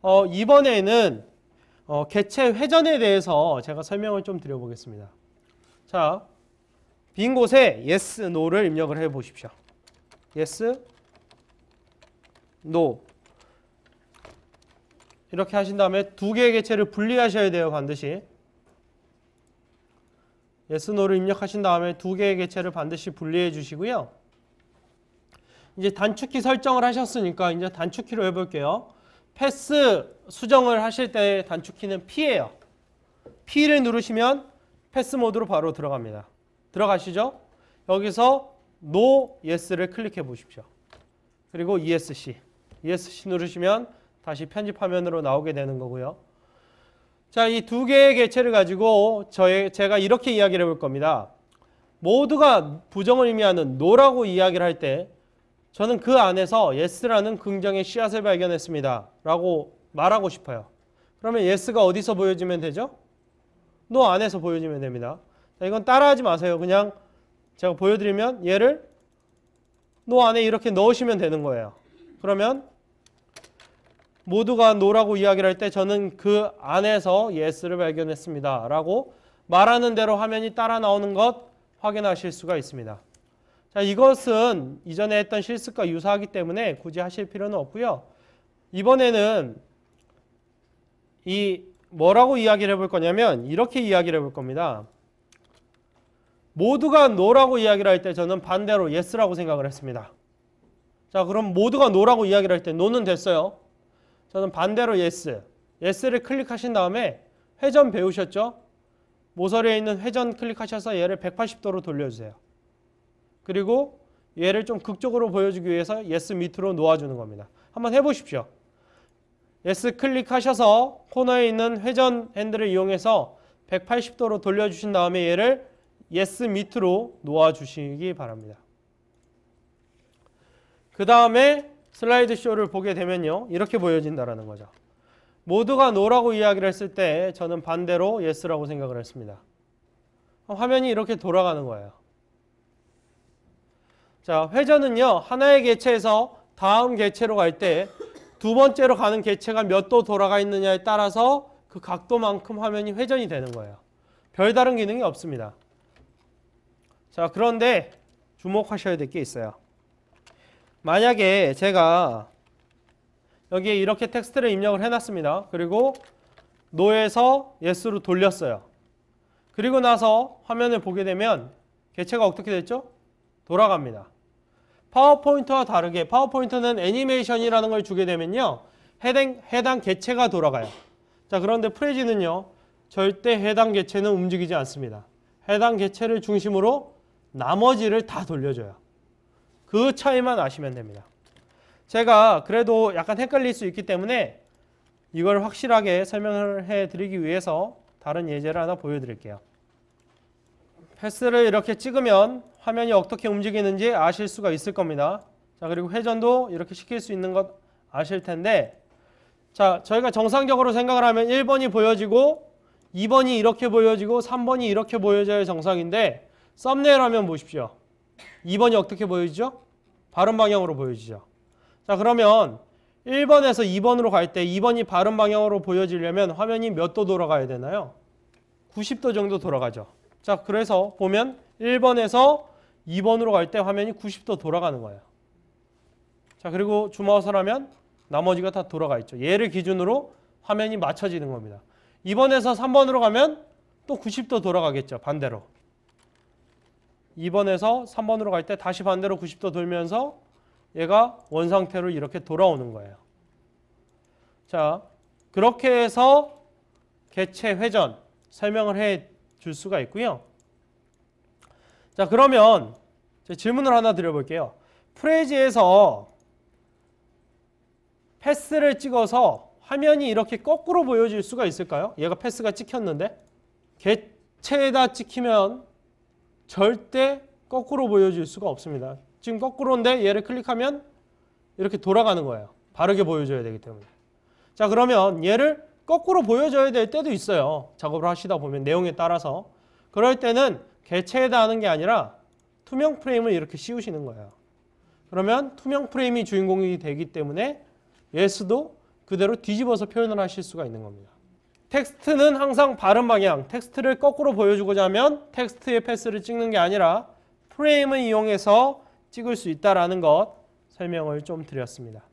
어, 이번에는 어, 개체 회전에 대해서 제가 설명을 좀 드려보겠습니다. 자, 빈 곳에 yes, no를 입력을 해보십시오. yes, no 이렇게 하신 다음에 두 개의 개체를 분리하셔야 돼요. 반드시 yes, no를 입력하신 다음에 두 개의 개체를 반드시 분리해 주시고요. 이제 단축키 설정을 하셨으니까 이제 단축키로 해볼게요. 패스 수정을 하실 때 단축키는 P예요. P를 누르시면 패스 모드로 바로 들어갑니다. 들어가시죠? 여기서 No, Yes를 클릭해 보십시오. 그리고 ESC. ESC 누르시면 다시 편집 화면으로 나오게 되는 거고요. 자, 이 두 개의 개체를 가지고 저의, 제가 이렇게 이야기를 해볼 겁니다. 모두가 부정을 의미하는 노라고 이야기를 할때 저는 그 안에서 예스라는 긍정의 씨앗을 발견했습니다. 라고 말하고 싶어요. 그러면 예스가 어디서 보여지면 되죠? 노 안에서 보여지면 됩니다. 이건 따라하지 마세요. 그냥 제가 보여드리면 얘를 노 안에 이렇게 넣으시면 되는 거예요. 그러면 모두가 노라고 이야기를 할 때 저는 그 안에서 예스를 발견했습니다. 라고 말하는 대로 화면이 따라 나오는 것 확인하실 수가 있습니다. 자, 이것은 이전에 했던 실습과 유사하기 때문에 굳이 하실 필요는 없고요. 이번에는 이 뭐라고 이야기를 해볼 거냐면 이렇게 이야기를 해볼 겁니다. 모두가 노라고 이야기를 할 때 저는 반대로 yes라고 생각을 했습니다. 자 그럼 모두가 노라고 이야기를 할 때 no는 됐어요. 저는 반대로 yes. yes를 클릭하신 다음에 회전 배우셨죠? 모서리에 있는 회전 클릭하셔서 얘를 180도로 돌려주세요. 그리고 얘를 좀 극적으로 보여주기 위해서 yes 밑으로 놓아주는 겁니다. 한번 해보십시오. yes 클릭하셔서 코너에 있는 회전 핸들을 이용해서 180도로 돌려주신 다음에 얘를 yes 밑으로 놓아주시기 바랍니다. 그 다음에 슬라이드 쇼를 보게 되면요. 이렇게 보여진다라는 거죠. 모두가 노라고 이야기를 했을 때 저는 반대로 yes라고 생각을 했습니다. 화면이 이렇게 돌아가는 거예요. 자, 회전은요. 하나의 개체에서 다음 개체로 갈 때 두 번째로 가는 개체가 몇 도 돌아가 있느냐에 따라서 그 각도만큼 화면이 회전이 되는 거예요. 별다른 기능이 없습니다. 자, 그런데 주목하셔야 될 게 있어요. 만약에 제가 여기에 이렇게 텍스트를 입력을 해놨습니다. 그리고 노에서 예스로 돌렸어요. 그리고 나서 화면을 보게 되면 개체가 어떻게 됐죠? 돌아갑니다. 파워포인트와 다르게 파워포인트는 애니메이션이라는 걸 주게 되면요. 해당, 해당 개체가 돌아가요. 자 그런데 프레지는요. 절대 해당 개체는 움직이지 않습니다. 해당 개체를 중심으로 나머지를 다 돌려줘요. 그 차이만 아시면 됩니다. 제가 그래도 약간 헷갈릴 수 있기 때문에 이걸 확실하게 설명을 해드리기 위해서 다른 예제를 하나 보여드릴게요. 패스를 이렇게 찍으면 화면이 어떻게 움직이는지 아실 수가 있을 겁니다. 자, 그리고 회전도 이렇게 시킬 수 있는 것 아실 텐데 자, 저희가 정상적으로 생각을 하면 1번이 보여지고 2번이 이렇게 보여지고 3번이 이렇게 보여져야 정상인데 썸네일 화면 보십시오. 2번이 어떻게 보여지죠? 바른 방향으로 보여지죠. 자, 그러면 1번에서 2번으로 갈 때 2번이 바른 방향으로 보여지려면 화면이 몇 도 돌아가야 되나요? 90도 정도 돌아가죠. 자, 그래서 보면 1번에서 2번으로 갈 때 화면이 90도 돌아가는 거예요. 자 그리고 주마우스를 면 나머지가 다 돌아가 있죠. 얘를 기준으로 화면이 맞춰지는 겁니다. 2번에서 3번으로 가면 또 90도 돌아가겠죠. 반대로. 2번에서 3번으로 갈 때 다시 반대로 90도 돌면서 얘가 원상태로 이렇게 돌아오는 거예요. 자, 그렇게 해서 개체 회전 설명을 해 줄 수가 있고요. 자 그러면 질문을 하나 드려볼게요. 프레이즈에서 패스를 찍어서 화면이 이렇게 거꾸로 보여질 수가 있을까요? 얘가 패스가 찍혔는데 개체에다 찍히면 절대 거꾸로 보여질 수가 없습니다. 지금 거꾸로인데 얘를 클릭하면 이렇게 돌아가는 거예요. 바르게 보여줘야 되기 때문에. 자 그러면 얘를 거꾸로 보여줘야 될 때도 있어요. 작업을 하시다 보면 내용에 따라서. 그럴 때는 개체에다 하는 게 아니라 투명 프레임을 이렇게 씌우시는 거예요. 그러면 투명 프레임이 주인공이 되기 때문에 예 e 도 그대로 뒤집어서 표현을 하실 수가 있는 겁니다. 텍스트는 항상 바른 방향, 텍스트를 거꾸로 보여주고자 하면 텍스트의 패스를 찍는 게 아니라 프레임을 이용해서 찍을 수 있다라는 것 설명을 좀 드렸습니다.